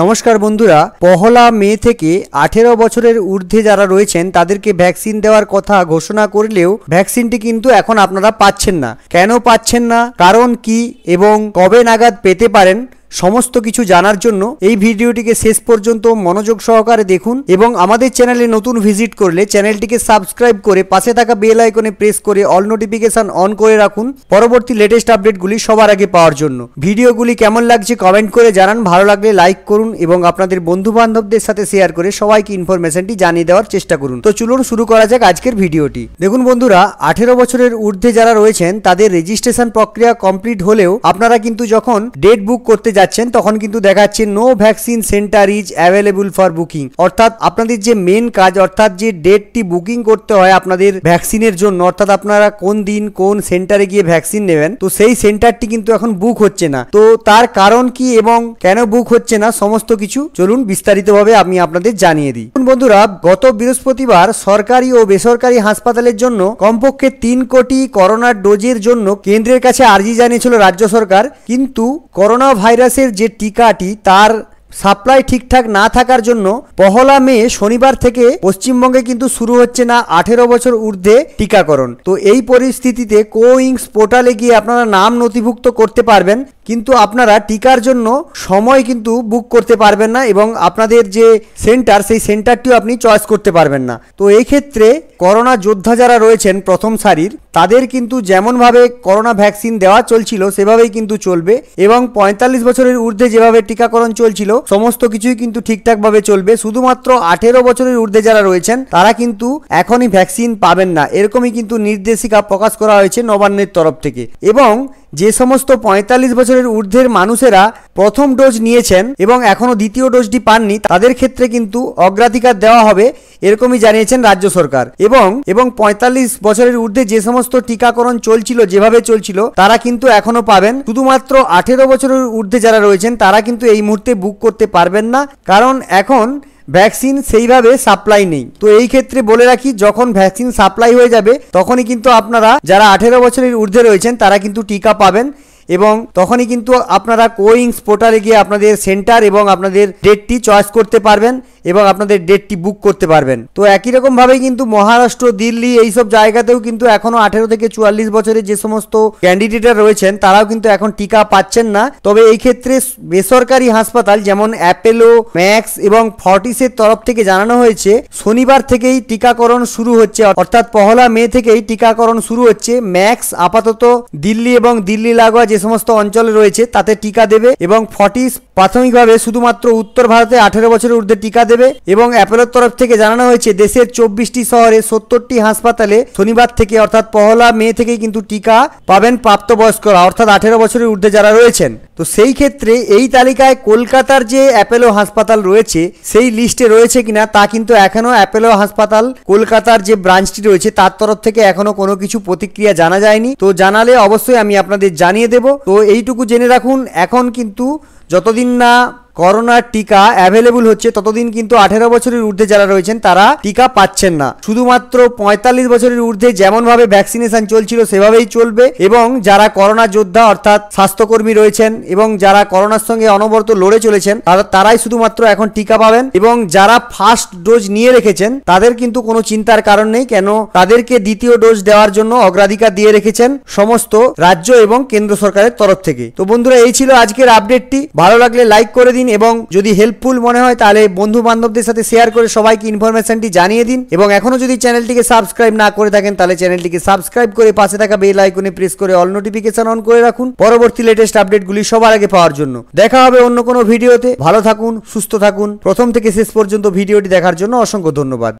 নমস্কার বন্ধুরা পহলা মে থেকে আঠেরো বছরের ঊর্ধ্বে যারা রয়েছেন তাদেরকে ভ্যাকসিন দেওয়ার কথা ঘোষণা করলেও ভ্যাকসিনটি কিন্তু এখন আপনারা পাচ্ছেন না কেন পাচ্ছেন না কারণ কি এবং কবে নাগাদ পেতে পারেন সমস্ত কিছু জানার জন্য এই ভিডিওটিকে শেষ পর্যন্ত মনোযোগ সহকারে দেখুন এবং আমাদের চ্যানেলে নতুন ভিজিট করলে চ্যানেলটিকে সাবস্ক্রাইব করে পাশে থাকা বেল আইকনে প্রেস করে অল নোটিফিকেশান অন করে রাখুন পরবর্তী লেটেস্ট আপডেটগুলি সবার আগে পাওয়ার জন্য ভিডিওগুলি কেমন লাগছে কমেন্ট করে জানান ভালো লাগলে লাইক করুন এবং আপনাদের বন্ধু বান্ধবদের সাথে শেয়ার করে সবাইকে ইনফরমেশনটি জানিয়ে দেওয়ার চেষ্টা করুন তো চলুন শুরু করা যাক আজকের ভিডিওটি দেখুন বন্ধুরা আঠেরো বছরের ঊর্ধ্বে যারা রয়েছেন তাদের রেজিস্ট্রেশন প্রক্রিয়া কমপ্লিট হলেও আপনারা কিন্তু যখন ডেট বুক করতে যাচ্ছেন যাচ্ছেন তখন কিন্তু দেখাচ্ছে no vaccine centre is available for booking অর্থাৎ আপনাদের যে মেন কাজ অর্থাৎ যে ডেটটি বুকিং করতে হয় আপনাদের ভ্যাকসিনের জন্য অর্থাৎ আপনারা কোন দিন কোন সেন্টারে গিয়ে ভ্যাকসিন নেবেন তো সেই সেন্টারটি কিন্তু এখন বুক হচ্ছে না তো তার কারণ কি এবং কেন বুক হচ্ছে না সমস্ত কিছু চলুন বিস্তারিতভাবে আমি আপনাদের জানিয়ে দিই বন্ধুরা গত বৃহস্পতিবার সরকারি ও বেসরকারি হাসপাতালের জন্য কমপক্ষে তিন কোটি করোনার ডোজের জন্য কেন্দ্রের কাছে আর্জি জানিয়েছিল রাজ্য সরকার কিন্তু করোনা ভাইরাস ভাইরাসের যে টিকাটি তার সাপ্লাই ঠিকঠাক না থাকার জন্য পহলা মে শনিবার থেকে পশ্চিমবঙ্গে কিন্তু শুরু হচ্ছে না আঠেরো বছর ঊর্ধ্বে টিকাকরণ তো এই পরিস্থিতিতে কোইংস পোর্টালে গিয়ে আপনারা নাম নথিভুক্ত করতে পারবেন কিন্তু আপনারা টিকার জন্য সময় কিন্তু বুক করতে পারবেন না এবং আপনাদের যে সেন্টার সেই সেন্টারটিও আপনি চয়েস করতে পারবেন না তো এই ক্ষেত্রে করোনা যোদ্ধা যারা রয়েছেন প্রথম সারির তাদের কিন্তু যেমনভাবে করোনা ভ্যাকসিন দেওয়া চলছিল সেভাবেই কিন্তু চলবে এবং পঁয়তাল্লিশ বছরের ঊর্ধ্বে যেভাবে টিকাকরণ চলছিল সমস্ত কিছুই কিন্তু ঠিকঠাকভাবে চলবে শুধুমাত্র আঠেরো বছরের ঊর্ধ্বে যারা রয়েছেন তারা কিন্তু এখনই ভ্যাকসিন পাবেন না এরকমই কিন্তু নির্দেশিকা প্রকাশ করা হয়েছে নবান্নের তরফ থেকে এবং যে সমস্ত পঁয়তাল্লিশ বছরের ঊর্ধ্বের মানুষেরা প্রথম ডোজ নিয়েছেন এবং এখনও দ্বিতীয় ডোজটি পাননি তাদের ক্ষেত্রে কিন্তু অগ্রাধিকার দেওয়া হবে এরকমই জানিয়েছেন রাজ্য সরকার এবং এবং পঁয়তাল্লিশ বছরের ঊর্ধ্বে যে সমস্ত টিকাকরণ চলছিল যেভাবে চলছিল তারা কিন্তু এখনও পাবেন শুধুমাত্র আঠেরো বছরের ঊর্ধ্বে যারা রয়েছেন তারা কিন্তু এই মুহূর্তে বুক করতে পারবেন না কারণ এখন ভ্যাকসিন সেইভাবে সাপ্লাই নেই তো এই ক্ষেত্রে বলে রাখি যখন ভ্যাকসিন সাপ্লাই হয়ে যাবে তখনই কিন্তু আপনারা যারা আঠেরো বছরের ঊর্ধ্বে রয়েছেন তারা কিন্তু টিকা পাবেন এবং তখনই কিন্তু আপনারা কোইংস পোর্টালে গিয়ে আপনাদের সেন্টার এবং আপনাদের ডেটটি চয়েস করতে পারবেন এবং আপনাদের ডেটটি বুক করতে পারবেন তো একই রকমভাবেই কিন্তু মহারাষ্ট্র দিল্লি এইসব জায়গাতেও কিন্তু এখনও আঠেরো থেকে চুয়াল্লিশ বছরের যে সমস্ত ক্যান্ডিডেটরা রয়েছেন তারাও কিন্তু এখন টিকা পাচ্ছেন না তবে এই ক্ষেত্রে বেসরকারি হাসপাতাল যেমন অ্যাপেলো ম্যাক্স এবং ফর্টিসের তরফ থেকে জানানো হয়েছে শনিবার থেকেই টিকাকরণ শুরু হচ্ছে অর্থাৎ পহলা মে থেকেই টিকাকরণ শুরু হচ্ছে ম্যাক্স আপাতত দিল্লি এবং দিল্লি লাগোয়া যে সমস্ত অঞ্চলে রয়েছে তাতে টিকা দেবে এবং ফর্টিস প্রাথমিকভাবে শুধুমাত্র উত্তর ভারতে আঠেরো বছরের ঊর্ধ্বে টিকা দেবে দেবে এবং অ্যাপেলোর তরফ থেকে জানানো হয়েছে দেশের চব্বিশটি শহরে সত্তরটি হাসপাতালে শনিবার থেকে অর্থাৎ পহলা মে থেকে কিন্তু টিকা পাবেন প্রাপ্তবয়স্করা অর্থাৎ আঠেরো বছরের ঊর্ধ্বে যারা রয়েছেন তো সেই ক্ষেত্রে এই তালিকায় কলকাতার যে অ্যাপেলো হাসপাতাল রয়েছে সেই লিস্টে রয়েছে কিনা তা কিন্তু এখনও অ্যাপেলো হাসপাতাল কলকাতার যে ব্রাঞ্চটি রয়েছে তার তরফ থেকে এখনও কোনো কিছু প্রতিক্রিয়া জানা যায়নি তো জানালে অবশ্যই আমি আপনাদের জানিয়ে দেব তো এইটুকু জেনে রাখুন এখন কিন্তু যতদিন না করোনার টিকা অ্যাভেলেবল হচ্ছে ততদিন কিন্তু আঠেরো বছরের ঊর্ধ্বে যারা রয়েছেন তারা টিকা পাচ্ছেন না শুধুমাত্র পঁয়তাল্লিশ বছরের ঊর্ধ্বে যেমনভাবে ভ্যাকসিনেশন চলছিল সেভাবেই চলবে এবং যারা করোনা যোদ্ধা অর্থাৎ স্বাস্থ্যকর্মী রয়েছেন এবং যারা করোনার সঙ্গে অনবরত লড়ে চলেছেন তারাই শুধুমাত্র এখন টিকা পাবেন এবং যারা ফার্স্ট ডোজ নিয়ে রেখেছেন তাদের কিন্তু কোনো চিন্তার কারণ নেই কেন তাদেরকে দ্বিতীয় ডোজ দেওয়ার জন্য অগ্রাধিকার দিয়ে রেখেছেন সমস্ত রাজ্য এবং কেন্দ্র সরকারের তরফ থেকে তো বন্ধুরা এই ছিল আজকের আপডেটটি ভালো লাগলে লাইক করে দিন দিন এবং যদি হেল্পফুল মনে হয় তাহলে বন্ধু বান্ধবদের সাথে শেয়ার করে সবাইকে ইনফরমেশনটি জানিয়ে দিন এবং এখনও যদি চ্যানেলটিকে সাবস্ক্রাইব না করে থাকেন তাহলে চ্যানেলটিকে সাবস্ক্রাইব করে পাশে থাকা বেল আইকনে প্রেস করে অল নোটিফিকেশন অন করে রাখুন পরবর্তী লেটেস্ট আপডেটগুলি সবার আগে পাওয়ার জন্য দেখা হবে অন্য কোনো ভিডিওতে ভালো থাকুন সুস্থ থাকুন প্রথম থেকে শেষ পর্যন্ত ভিডিওটি দেখার জন্য অসংখ্য ধন্যবাদ